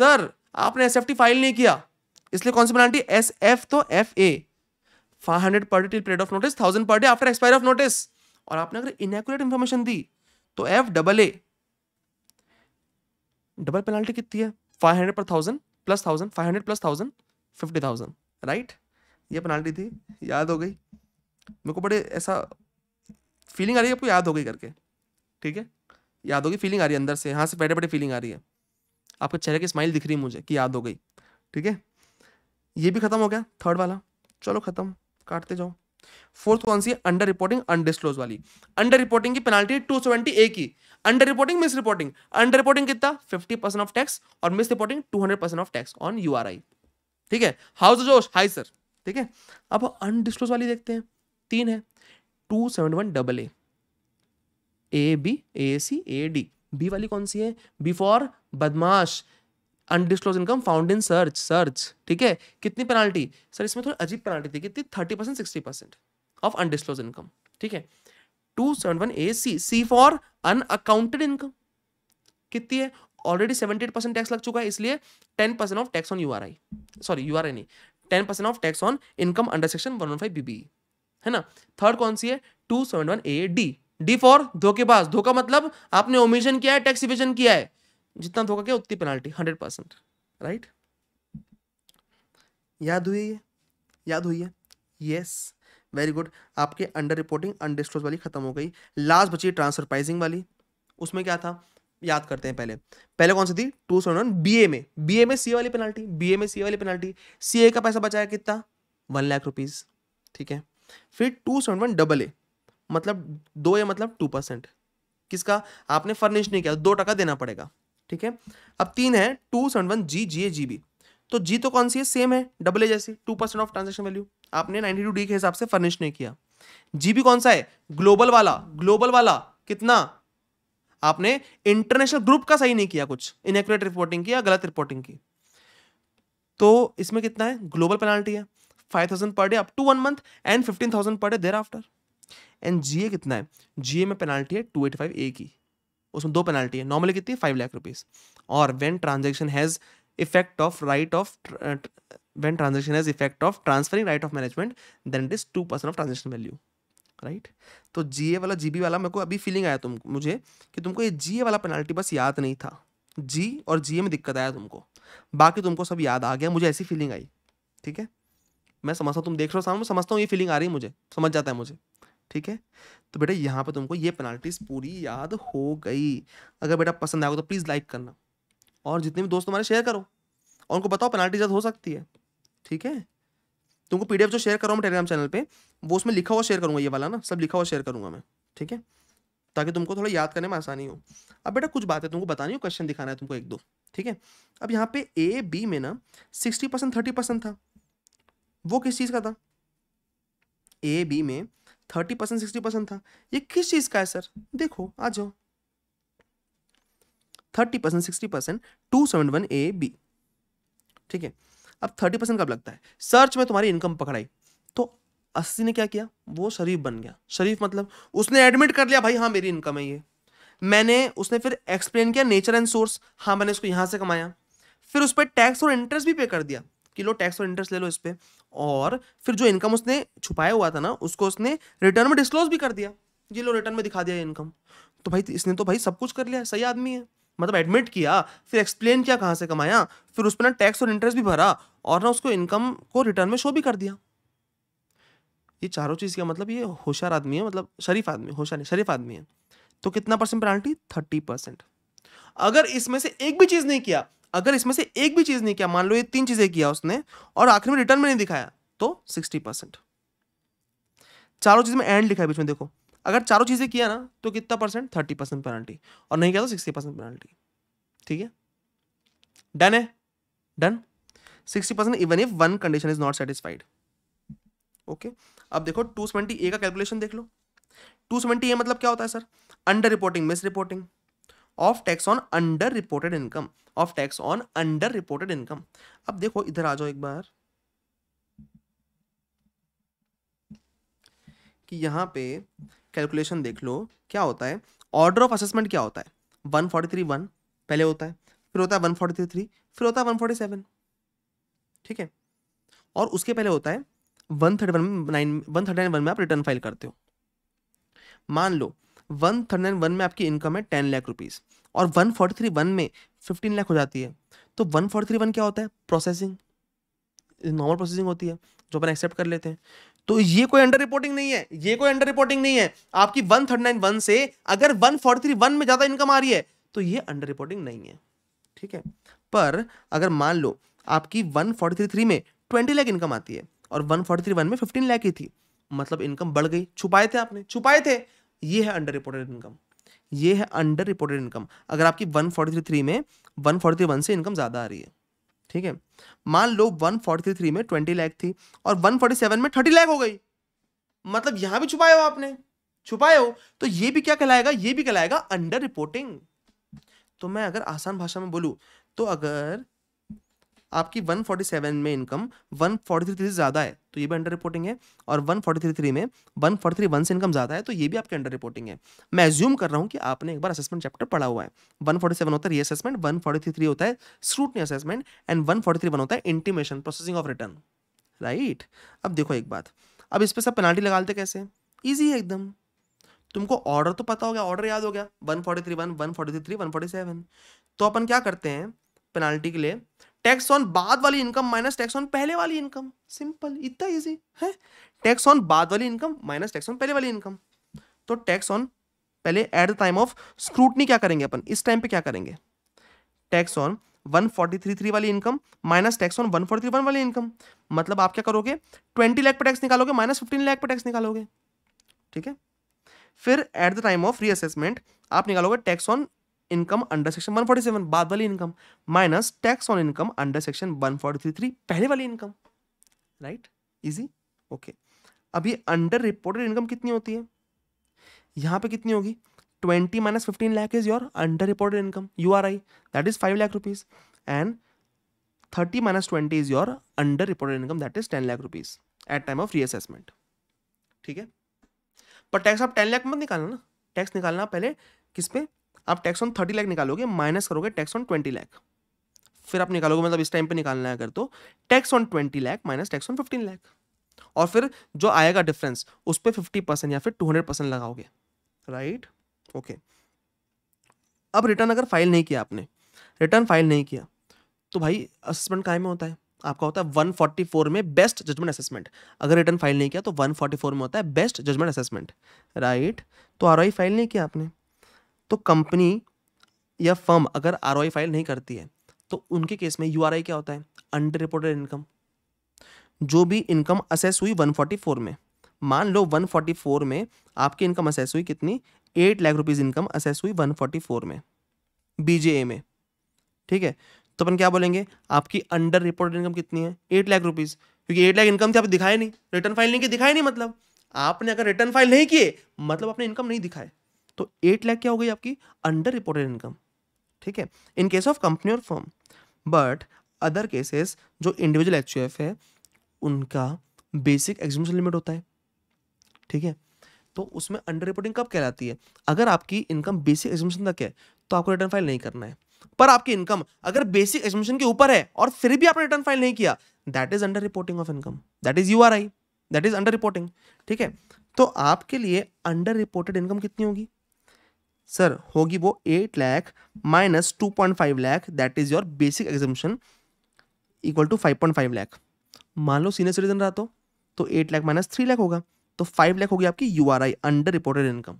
सर आपने एस फाइल नहीं किया इसलिए कौन सी पेनाल्टी एस एफ तो F A five hundred per day till period of notice thousand per day after expire of notice और आपने अगर इनएक्यूरेट इन्फॉर्मेशन दी तो F double A double penalty कितनी है five hundred per thousand plus thousand five hundred plus thousand fifty thousand right ये penalty थी याद हो गई मेरे को बड़े ऐसा फीलिंग आ रही है आपको याद हो गई करके ठीक है याद होगी फीलिंग आ रही है अंदर से यहाँ से बड़े बड़े फीलिंग आ रही है आपके चेहरे की स्माइल दिख रही है मुझे कि याद हो गई ठीक है ये भी खत्म हो गया थर्ड वाला चलो खत्म काटते जाओ फोर्थ कौन सी अंडर रिपोर्टिंग अनडिस्क्लोज वाली अंडर रिपोर्टिंग की पेनाल्टी टू सेवेंटी ए की under reporting miss misreporting under reporting कितना फिफ्टी परसेंट ऑफ टैक्स और misreporting two hundred percent of tax on U R I ठीक है house जोश high sir ठीक है अब अनडिस्क्लोज वाली देखते हैं तीन है two seven one double A A B A C A D B वाली कौन सी है बिफोर बदमाश undisclosed income found in search search ठीक है कितनी पेनाल्टी सर इसमें थोड़ी अजीब पेनाल्टी थी कितनी thirty percent sixty percent of undisclosed income ठीक है two seven one A C C for unaccounted income कितनी है already seventy eight percent tax लग चुका है इसलिए ten percent of tax on U R I sorry U R I नहीं ten percent of tax on income under section one one five BB है ना third कौन सी है two seven one A D D for धोखेबाज धोखा मतलब आपने ओमिशन किया है टैक्स इविजन किया है जितना धोखा किया उतनी पेनाल्टी हंड्रेड परसेंट राइट याद हुई है याद हुई है यस वेरी गुड आपके अंडर रिपोर्टिंग अनडिस्क्लोज वाली खत्म हो गई लास्ट बची ट्रांसफर प्राइजिंग वाली उसमें क्या था याद करते हैं पहले पहले कौन सी थी two seven one B A में बी ए में सी वाली पेनल्टी बी ए में सी वाली पेनल्टी सी ए का पैसा बचाया कितना वन लाख रुपीज़ ठीक है फिर two seven one double A मतलब दो ए मतलब टू परसेंट किसका आपने फर्निश नहीं किया दो टका देना पड़ेगा ठीक है अब तीन है two seven one G G A G B तो जी तो कौन सी है सेम है डबल ए जैसी two percent of transaction value आपने नाइनटी टू डी के हिसाब से फर्निश नहीं किया जी बी कौन सा है ग्लोबल वाला ग्लोबल वाला कितना आपने इंटरनेशनल ग्रुप का सही नहीं किया कुछ इनएक्यूरेट रिपोर्टिंग की या गलत रिपोर्टिंग की तो इसमें कितना है ग्लोबल पेनाल्टी है five thousand per day up to one month and fifteen thousand per day thereafter and GA कितना है जीए में पेनाल्टी है टू एटी फाइव ए की उसमें दो पेनल्टी है नॉर्मली कितनी फाइव लाख रुपीज़ और when transaction has effect of right of transaction has effect of transferring right of management then it is two percent of transaction value right तो GA वाला B वाला मेरे को अभी फीलिंग आया तुम मुझे कि तुमको ये जीए वाला पेनल्टी बस याद नहीं था जी और ए में दिक्कत आया तुमको बाकी तुमको सब याद आ गया मुझे ऐसी फीलिंग आई ठीक है मैं समझता हूँ तुम देख रहे हो सामने समझता हूँ ये फीलिंग आ रही है मुझे समझ जाता है मुझे ठीक है तो बेटा यहाँ पर तुमको ये पेनाल्टीज पूरी याद हो गई अगर बेटा पसंद आएगा तो प्लीज़ लाइक करना और जितने भी दोस्त तुम्हारे शेयर करो और उनको बताओ पेनाल्टी याद हो सकती है ठीक है तुमको पीडीएफ जो शेयर कर रहा टेलीग्राम चैनल पर वो उसमें लिखा हुआ शेयर करूँगा ये वाला ना सब लिखा हुआ शेयर करूँगा मैं ठीक है ताकि तुमको थोड़ा याद करने में आसानी हो अब बेटा कुछ बातें तुमको बतानी हो क्वेश्चन दिखाना है तुमको एक दो ठीक है अब यहाँ पे ए बी में ना सिक्सटी परसेंट थर्टी परसेंट था वो किस चीज़ का था ए बी में थर्टी परसेंट सिक्सटी परसेंट था ये किस चीज़ का है सर देखो आ जाओ thirty percent sixty percent two seven one A B ठीक है अब थर्टी परसेंट कब लगता है सर्च में तुम्हारी इनकम पकड़ाई तो अस्सी ने क्या किया वो शरीफ बन गया शरीफ मतलब उसने एडमिट कर लिया भाई हाँ मेरी इनकम है ये मैंने उसने फिर एक्सप्लेन किया नेचर एंड सोर्स हाँ मैंने उसको यहां से कमाया फिर उस पर टैक्स और इंटरेस्ट भी पे कर दिया कि लो टैक्स और इंटरेस्ट ले लो इस पर और फिर जो इनकम उसने छुपाया हुआ था ना उसको उसने रिटर्न में डिस्क्लोज भी कर दिया ये लो रिटर्न में दिखा दिया इनकम तो भाई इसने तो भाई सब कुछ कर लिया सही आदमी है मतलब एडमिट किया फिर एक्सप्लेन किया कहाँ से कमाया फिर उस पर ना टैक्स और इंटरेस्ट भी भरा और ना उसको इनकम को रिटर्न में शो भी कर दिया ये चारों चीज़ का मतलब ये होशियार आदमी है मतलब शरीफ आदमी होशियार नहीं शरीफ आदमी है तो कितना परसेंट पेनाल्टी थर्टी परसेंट अगर इसमें से एक भी चीज़ नहीं किया अगर इसमें से एक भी चीज़ नहीं किया मान लो ये तीन चीज़ें किया उसने और आखिर में रिटर्न में नहीं दिखाया तो सिक्सटी परसेंट चारों चीज़ में एंड लिखा है बीच में देखो अगर चारों चीज़ें किया ना तो कितना परसेंट थर्टी परसेंट पेनल्टी और नहीं किया तो सिक्सटी परसेंट पेनल्टी ठीक है डन है done sixty percent even if one condition is not satisfied okay अब देखो टू सेवेंटी ए का कैलकुलेशन देख लो टू सेवेंटी ए मतलब क्या होता है sir under reporting miss misreporting of tax on under reported income of tax on under reported income अब देखो इधर आ जाओ एक बार कि यहां पे कैलकुलेशन देख लो क्या होता है ऑर्डर ऑफ असेसमेंट क्या होता है वन फोर्टी थ्री वन पहले होता है फिर होता है वन फोर्टी थ्री थ्री फिर होता है वन फोर्टी सेवन ठीक है और उसके पहले होता है one thirty one nine one thirty nine one में आप रिटर्न फाइल करते हो मान लो वन थर्ड वन में आपकी इनकम है टेन लाख रुपीज़ और वन फोर्टी थ्री वन में फिफ्टीन लाख हो जाती है तो वन फोर्टी थ्री वन क्या होता है प्रोसेसिंग नॉर्मल प्रोसेसिंग होती है जो अपन एक्सेप्ट कर लेते हैं तो ये कोई अंडर रिपोर्टिंग नहीं है ये कोई अंडर रिपोर्टिंग नहीं है आपकी वन थर्टी नाइन वन से अगर वन फोर्टी थ्री वन में ज़्यादा इनकम आ रही है तो ये अंडर रिपोर्टिंग नहीं है ठीक है पर अगर मान लो आपकी वन फोर्टी थ्री थ्री में ट्वेंटी लाख इनकम आती है और वन फोर्टी थ्री वन में फिफ्टीन लाख ही थी मतलब इनकम बढ़ गई छुपाए थे आपने छुपाए थे ये है अंडर रिपोर्टेड इनकम ये है अंडर रिपोर्टेड इनकम अगर आपकी वन फोर्टी थ्री थ्री में वन फोर्टी वन से इनकम ज़्यादा आ रही है ठीक है मान लो वन फोर्टी थ्री में ट्वेंटी लाख थी और वन फोर्टी सेवन में थर्टी लाख हो गई मतलब यहां भी छुपाए हो आपने छुपाए हो तो ये भी क्या कहलाएगा ये भी कहलाएगा अंडर रिपोर्टिंग तो मैं अगर आसान भाषा में बोलूँ तो अगर आपकी 147 में इनकम 143 से ज़्यादा है तो ये भी अंडर रिपोर्टिंग है और 1433 में वन से इनकम ज़्यादा है तो ये भी आपकी अंडर रिपोर्टिंग है मैं एज्यूम कर रहा हूँ कि आपने एक बार असेसमेंट चैप्टर पढ़ा हुआ है 147 होता है री असेसमेंट थ्री होता है स्क्रूटनी असेसमेंट एंड वन होता है intimation processing of return right अब देखो एक बात अब इस पर सब पेनाल्टी लगाते कैसे ईजी है एकदम तुमको ऑर्डर तो पता हो गया ऑर्डर याद हो गया one forty three one one forty three one forty seven तो अपन क्या करते हैं पेनाल्टी के लिए टैक्स ऑन बाद वाली इनकम माइनस टैक्स ऑन पहले वाली इनकम सिंपल इतना इजी है टैक्स ऑन बाद वाली इनकम माइनस टैक्स ऑन पहले वाली इनकम तो टैक्स ऑन पहले at the time of scrutiny क्या करेंगे अपन इस टाइम पे क्या करेंगे tax on one forty three three वाली income minus tax on one forty three one वाली इनकम मतलब आप क्या करोगे ट्वेंटी लाख पर टैक्स निकालोगे माइनस फिफ्टीन लाख पर टैक्स निकालोगे ठीक है फिर at the time of reassessment आप निकालोगे tax on income under section one forty seven बाद वाली income minus tax on income under section one forty three पहले वाली इनकम राइट इजी ओके अभी अंडर रिपोर्टेड इनकम कितनी होती है यहाँ पे कितनी होगी twenty minus fifteen lakh is your under reported income U R I that is five lakh rupees and thirty minus twenty is your under reported income that is ten lakh rupees at time of reassessment ठीक है पर tax आप ten lakh मत निकालना ना tax निकालना पहले किस पे आप टैक्स ऑन थर्टी लाख निकालोगे माइनस करोगे टैक्स ऑन ट्वेंटी लाख फिर आप निकालोगे मतलब इस टाइम पे निकालना है अगर तो tax on twenty lakh minus tax on fifteen lakh और फिर जो आएगा डिफरेंस उस पर फिफ्टी परसेंट या फिर टू हंड्रेड परसेंट लगाओगे राइट ओके अब रिटर्न अगर फाइल नहीं किया आपने रिटर्न फाइल नहीं किया तो भाई असेसमेंट काय में होता है आपका होता है फोर में बेस्ट जजमेंट असेसमेंट अगर रिटर्न फाइल नहीं किया तो फोर में होता है बेस्ट जजमेंट असेसमेंट राइट तो आर फाइल नहीं किया आपने तो कंपनी या फर्म अगर आर फाइल नहीं करती है तो उनके केस में यू क्या होता है अंडर रिपोर्टेड इनकम जो भी इनकम असेस हुई 144 में मान लो 144 में आपकी इनकम असेस हुई कितनी eight lakh rupees income assess हुई 144 में बीजेए में ठीक है तो अपन क्या बोलेंगे आपकी अंडर रिपोर्टेड इनकम कितनी है एट लाख रुपीज़ क्योंकि एट लाख इनकम थी आप दिखाए नहीं रिटर्न फाइल नहीं की दिखाए नहीं मतलब आपने अगर रिटर्न फाइल नहीं किए मतलब आपने इनकम नहीं दिखाए तो एट लैख क्या हो गई आपकी अंडर रिपोर्टेड इनकम ठीक है इन केस ऑफ कंपनी और फॉर्म बट अदर केसेस जो इंडिविजुअल एच है उनका बेसिक एग्जिबिशन लिमिट होता है ठीक है तो उसमें अंडर रिपोर्टिंग कब कहलाती है अगर आपकी इनकम बेसिक एग्जिबिशन तक है तो आपको रिटर्न फाइल नहीं करना है पर आपकी इनकम अगर बेसिक एग्जिबिशन के ऊपर है और फिर भी आपने रिटर्न फाइल नहीं किया that is under reporting of income that is U R I that is under reporting ठीक है तो आपके लिए अंडर रिपोर्टेड इनकम कितनी होगी सर होगी वो eight lakh minus two point five lakh that is your basic exemption equal to five point five lakh मान लो सीनियर सिटीजन रहा तो तो eight lakh minus three lakh होगा तो फाइव लाख होगी आपकी U R I under reported income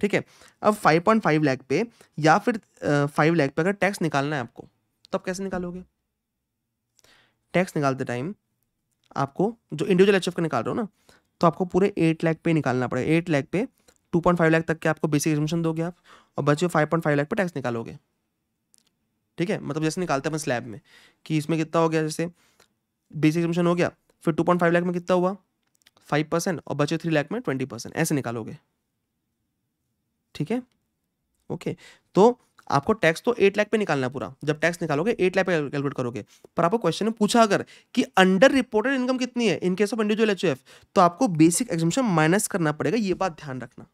ठीक है अब फाइव पॉइंट फाइव लैख पे या फिर फाइव लैख पे अगर टैक्स निकालना है आपको तो आप कैसे निकालोगे टैक्स निकालते टाइम आपको जो इंडिविजुअल एच का निकाल रहे हो ना तो आपको पूरे एट लाख पे निकालना पड़ेगा एट लाख पे टू पॉइंट फाइव लाख तक के आपको बेसिक एग्जामेशन दोगे आप और बचे हुए फाइव पॉइंट फाइव लाख पर टैक्स निकालोगे ठीक है मतलब जैसे निकालते हैं अपन स्लैब में कि इसमें कितना हो गया जैसे बेसिक एग्जामेशन हो गया फिर टू पॉइंट फाइव लाख में कितना हुआ फाइव परसेंट और बचे थ्री लाख में ट्वेंटी परसेंट ऐसे निकालोगे ठीक है ओके तो आपको टैक्स तो एट लाख पे निकालना पूरा जब टैक्स निकालोगे एट लाख पे कैलकुलेट करोगे पर आपको क्वेश्चन में पूछा अगर कि अंडर रिपोर्टेड इनकम कितनी है in case of individual H तो आपको बेसिक एग्जामेशन माइनस करना पड़ेगा ये बात ध्यान रखना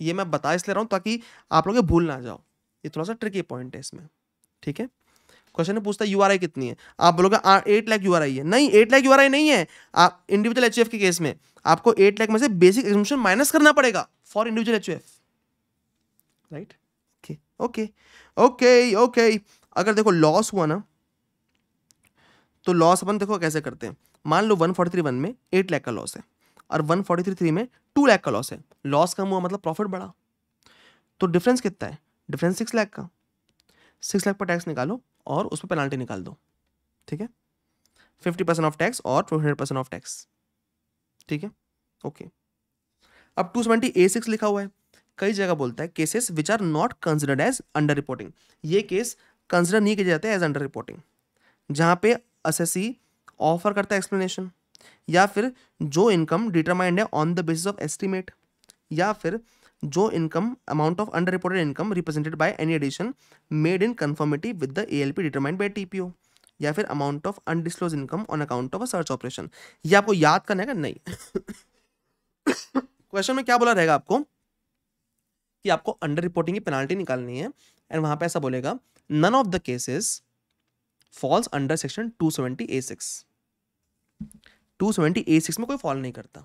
ये मैं बता इसलिए रहा हूँ ताकि आप लोग भूल ना जाओ ये थोड़ा सा ट्रिकी पॉइंट है इसमें ठीक है क्वेश्चन पूछता है यू कितनी है आप बोलोगे एट लाख यू है नहीं एट लाख यू नहीं है आप इंडिविजुअल एच के केस में आपको एट लाख में से बेसिक एग्जामेशन माइनस करना पड़ेगा for individual H right okay okay okay okay अगर देखो लॉस हुआ ना तो लॉस अपन देखो कैसे करते हैं मान लो वन फोर्टी थ्री वन में एट लाख का लॉस है और वन फोर्टी थ्री थ्री में टू लैख का लॉस है लॉस कम हुआ मतलब प्रॉफिट बढ़ा तो डिफरेंस कितना है डिफरेंस सिक्स लैख का सिक्स लाख पर टैक्स निकालो और उस पर पेनल्टी निकाल दो ठीक है फिफ्टी परसेंट ऑफ टैक्स और two hundred percent of tax ठीक है ओके अब टू सेवेंटी ए सिक्स लिखा हुआ है कई जगह बोलता है cases which are not considered as under reporting ये केस कंसिडर नहीं किए जाते एज अंडर रिपोर्टिंग जहाँ पे असेसी ऑफर करता है एक्सप्लेनेशन या फिर जो इनकम डिटरमाइंड है on the basis of estimate या फिर जो income amount of under reported income represented by any addition made in conformity with the A L P determined by T या फिर amount of undisclosed income on account of a search operation ये आपको याद करना है नहीं question में क्या बोला रहेगा आपको कि आपको अंडर रिपोर्टिंग की पेनाल्टी निकालनी है एंड वहां पे ऐसा बोलेगा none of the cases falls under section two seventy A six two seventy A six में कोई फॉल नहीं करता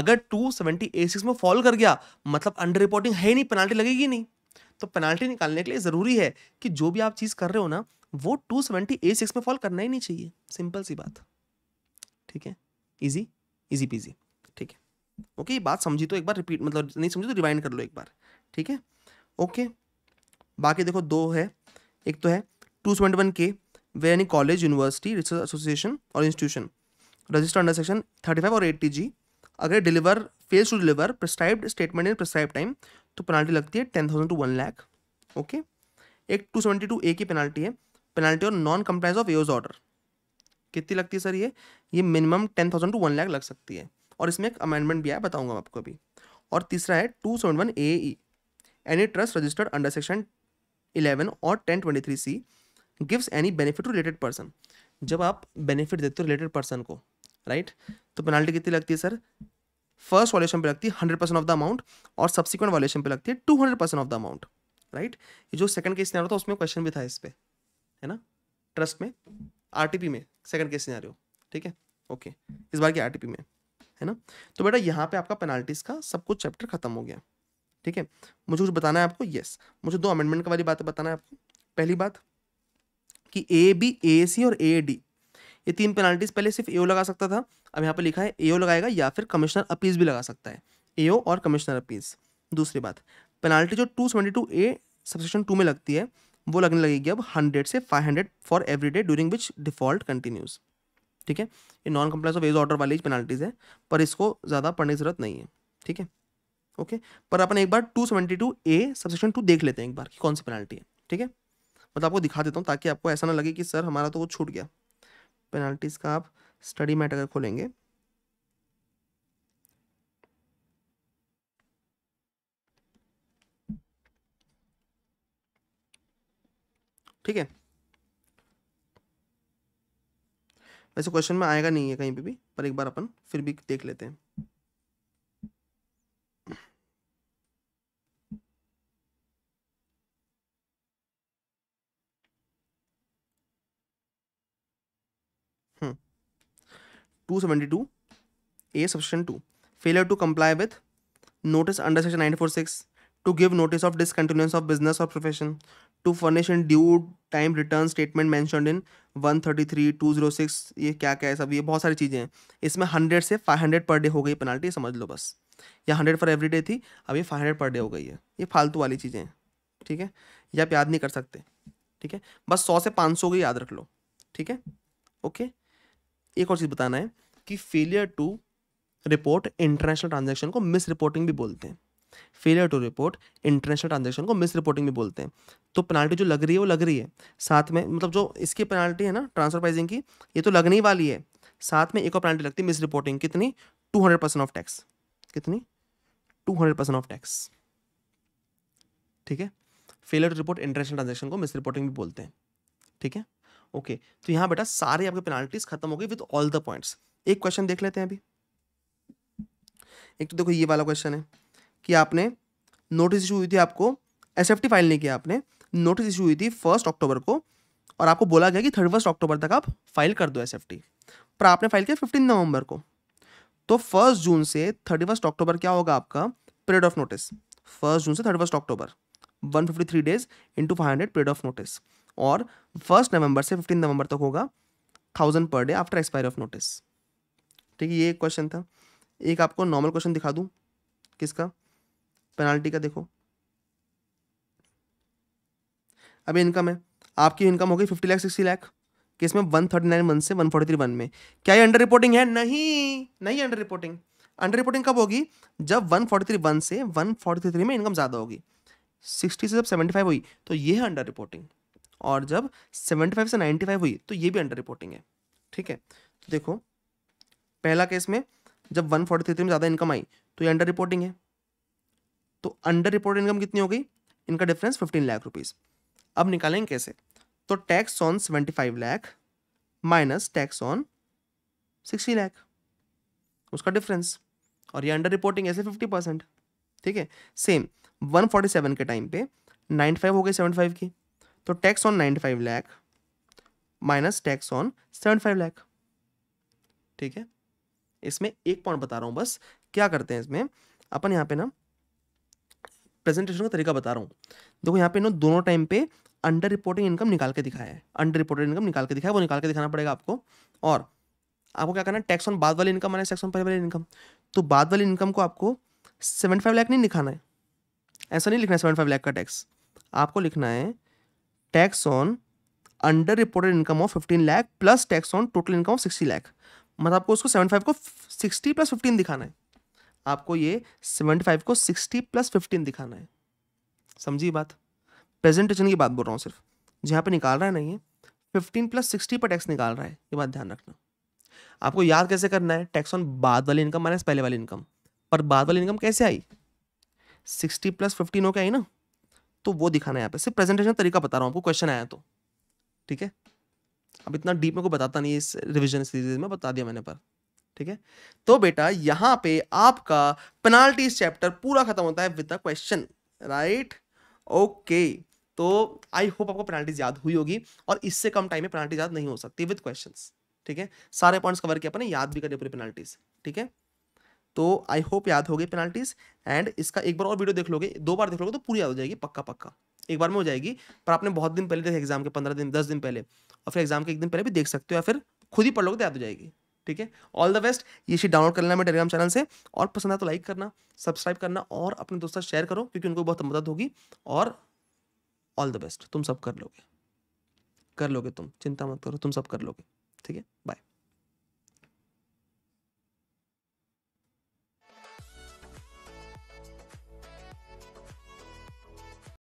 अगर टू सेवेंटी ए सिक्स में फॉल कर गया मतलब अंडर रिपोर्टिंग है नहीं पेनाल्टी लगेगी नहीं तो पेनाल्टी निकालने के लिए ज़रूरी है कि जो भी आप चीज़ कर रहे हो ना वो टू सेवेंटी ए सिक्स में फॉल करना ही नहीं चाहिए सिंपल सी बात ठीक है इजी इजी पीजी ठीक है ओके ये बात समझी तो एक बार रिपीट मतलब नहीं समझी तो रिवाइंड कर लो एक बार ठीक है ओके बाकी देखो दो है एक तो है टू सेवेंटी वन के वे यानी कॉलेज यूनिवर्सिटी रिसर्च एसोसिएशन और institution register under section thirty five और एट्टी जी अगर deliver fails to deliver prescribed statement in prescribe time तो पेनाल्टी लगती है ten thousand to one lakh okay एक टू सेवेंटी टू ए की penalty है penalty और non compliance of as order कितनी लगती है सर ये ये minimum ten thousand to one lakh लग सकती है और इसमें एक अमेंडमेंट भी आया बताऊंगा आपको अभी और तीसरा है two seven one A E any trust registered under section eleven और ten twenty three C gives any benefit to related person जब आप बेनिफिट देते हो रिलेटेड पर्सन को राइट तो पेनाल्टी कितनी लगती है सर फर्स्ट वॉल्यूशन पे लगती है hundred percent of the amount और सब्सिक्वेंट वॉल्यूशन पे लगती है two hundred percent of the amount right ये जो सेकंड केस सिनेरियो था उसमें क्वेश्चन भी था इस पे है ना ट्रस्ट में आरटीपी में सेकंड केस सिनेरियो ठीक है ओके इस बार की आरटीपी में है ना तो बेटा यहाँ पे आपका पेनाल्टीज का सब कुछ चैप्टर खत्म हो गया ठीक है मुझे कुछ बताना है आपको यस मुझे दो अमेंडमेंट वाली बात बताना है आपको पहली बात कि ए बी ए सी और ए डी ये तीन पेनाल्टीज पहले सिर्फ एओ लगा सकता था अब यहाँ पर लिखा है एओ लगाएगा या फिर कमिश्नर अपीज भी लगा सकता है एओ और कमिश्नर अपीज दूसरी बात पेनाल्टी जो two seventy two A subsection two में लगती है वो लगने लगेगी अब हंड्रेड से five hundred for every day during which default continues ठीक है ये non compliance of as order वाली पेनाल्टीज है पर इसको ज़्यादा पढ़ने की जरूरत नहीं है ठीक है ओके पर अपन एक बार two seventy two A subsection two देख लेते हैं एक बार कि कौन सी पेनाल्टी है ठीक है मतलब आपको दिखा देता हूँ ताकि आपको ऐसा ना लगे कि सर हमारा तो वो छूट गया पेनाल्टीज़ का आप स्टडी मैट अगर खोलेंगे ठीक है वैसे क्वेश्चन में आएगा नहीं है कहीं पे भी पर एक बार अपन फिर भी देख लेते हैं two seventy two A section two failure to comply with notice under section nine four six to give notice of discontinuance of business और profession to furnish in due time return statement mention in one thirty three two zero six ये क्या क्या है सब ये बहुत सारी चीज़ें हैं इसमें हंड्रेड से फाइव हंड्रेड पर डे हो गई पेनल्टी समझ लो बस या हंड्रेड फॉर एवरी डे थी अब ये फाइव हंड्रेड पर डे हो गई है ये फालतू वाली चीज़ें हैं ठीक है ये आप याद नहीं कर सकते ठीक है बस सौ से पाँच सौ की याद रख लो ठीक है ओके okay? एक और चीज़ बताना है कि failure to report international transaction को मिस रिपोर्टिंग भी बोलते हैं failure to report international transaction को मिस रिपोर्टिंग भी बोलते हैं तो पेनाल्टी जो लग रही है वो लग रही है साथ में मतलब जो इसकी पेनाल्टी है ना ट्रांसफर प्राइजिंग की ये तो लगने ही वाली है साथ में एक और पेनाल्टी लगती है मिस रिपोर्टिंग कितनी two hundred percent of tax कितनी two hundred percent of tax ठीक है failure to report international transaction को मिस रिपोर्टिंग भी बोलते हैं ठीक है ओके तो यहाँ बेटा सारे आपके पेनाल्टीज खत्म हो गए विद ऑल द पॉइंट्स एक क्वेश्चन देख लेते हैं अभी एक तो देखो ये वाला क्वेश्चन है कि आपने नोटिस इशू हुई थी आपको एस फाइल नहीं किया आपने नोटिस इशू हुई थी फर्स्ट अक्टूबर को और आपको बोला गया कि थर्ड फर्स्ट अक्टूबर तक आप फाइल कर दो एस पर आपने फाइल किया फिफ्टीन नवंबर को तो फर्स्ट जून से थर्टी फर्स्ट अक्टूबर क्या होगा आपका period of notice first June से thirty first October one fifty three days into five hundred period of notice और फर्स्ट नवंबर से फिफ्टीन नवंबर तक होगा thousand per day after expiry of notice ठीक है ये एक क्वेश्चन था एक आपको नॉर्मल क्वेश्चन दिखा दूँ किसका पेनाल्टी का देखो अभी इनकम है आपकी इनकम होगी fifty lakh sixty lakh case में वन थर्टी नाइन मंथ से वन फोर्टी थ्री वन में क्या ये अंडर रिपोर्टिंग है नहीं नहीं अंडर रिपोर्टिंग अंडर रिपोर्टिंग कब होगी जब वन फोर्टी थ्री वन से वन फोर्टी थ्री में इनकम ज़्यादा होगी सिक्सटी से जब सेवेंटी फाइव हुई तो ये है अंडर रिपोर्टिंग और जब 75 से 95 हुई तो ये भी अंडर रिपोर्टिंग है ठीक है तो देखो पहला केस में जब 143 में ज़्यादा इनकम आई तो ये अंडर रिपोर्टिंग है तो अंडर रिपोर्ट इनकम कितनी हो गई इनका डिफरेंस 15 लाख रुपीज़ अब निकालेंगे कैसे तो tax on 75 lakh minus tax on 60 lakh उसका डिफरेंस और ये अंडर रिपोर्टिंग ऐसे फिफ्टी परसेंट ठीक है सेम सेवन के टाइम पे फाइव हो गई फाइव की तो tax on ninety five lakh minus tax on seventy five lakh ठीक है इसमें एक पॉइंट बता रहा हूँ बस क्या करते हैं इसमें अपन यहाँ पे ना प्रेजेंटेशन का तरीका बता रहा हूँ देखो यहाँ पे ना दोनों टाइम पे अंडर रिपोर्टिंग इनकम निकाल के दिखाया है अंडर रिपोर्टेड इनकम निकाल के दिखाया है वो निकाल के दिखाना पड़ेगा आपको और आपको क्या करना है टैक्स ऑन बाद वाली इनकम माइनस टैक्स ऑन पहले वाली इनकम तो बाद वाली इनकम को आपको सेवन फाइव लैख नहीं दिखाना है ऐसा नहीं लिखना है सेवन फाइव लैख का टैक्स आपको लिखना है tax on under reported income of fifteen lakh plus tax on total income of sixty lakh मतलब आपको उसको सेवन फाइव को सिक्सटी प्लस फिफ्टीन दिखाना है आपको ये 75 फाइव को सिक्सटी प्लस फिफ्टीन दिखाना है समझिए बात प्रेजेंटेशन की बात बोल रहा हूँ सिर्फ जहाँ पे निकाल रहा है नहीं है फिफ्टीन प्लस सिक्सटी पर टैक्स निकाल रहा है ये बात ध्यान रखना आपको याद कैसे करना है टैक्स ऑन बाद वाली इनकम माइनस पहले वाली इनकम पर बाद वाली इनकम कैसे आई सिक्सटी प्लस फिफ्टीन हो के आई ना तो वो दिखाना है यहाँ पे सिर्फ प्रेजेंटेशन तरीका बता रहा हूँ आपको क्वेश्चन आया तो ठीक है अब इतना डीप में को बताता नहीं इस रिविजन सीरीज में बता दिया मैंने पर ठीक है तो बेटा यहाँ पे आपका पेनाल्टीज चैप्टर पूरा खत्म होता है with a question right okay तो आई होप आपको पेनाल्टीज याद हुई होगी और इससे कम टाइम में पेनाल्टीज याद नहीं हो सकती विद क्वेश्चन ठीक है सारे पॉइंट्स कवर किया अपने याद भी करिए पूरी पेनाल्टीज ठीक है तो आई होप याद होगी पेनाल्टीज एंड इसका एक बार और वीडियो देख लोगे दो बार देख लोगे तो पूरी याद हो जाएगी पक्का पक्का एक बार में हो जाएगी पर आपने बहुत दिन पहले देखा एग्जाम के पंद्रह दिन दस दिन पहले और फिर एग्जाम के एक दिन पहले भी देख सकते हो या फिर खुद ही पढ़ लोगे तो याद हो जाएगी ठीक है ऑल द बेस्ट ये चीज डाउनलोड कर लेना मेरे टेलीग्राम चैनल से और पसंद आया तो लाइक करना सब्सक्राइब करना और अपने दोस्तों शेयर करो क्योंकि उनको बहुत मदद होगी और ऑल द बेस्ट तुम सब कर लोगे कर लोगे तुम चिंता मत करो तुम सब कर लोगे ठीक है बाय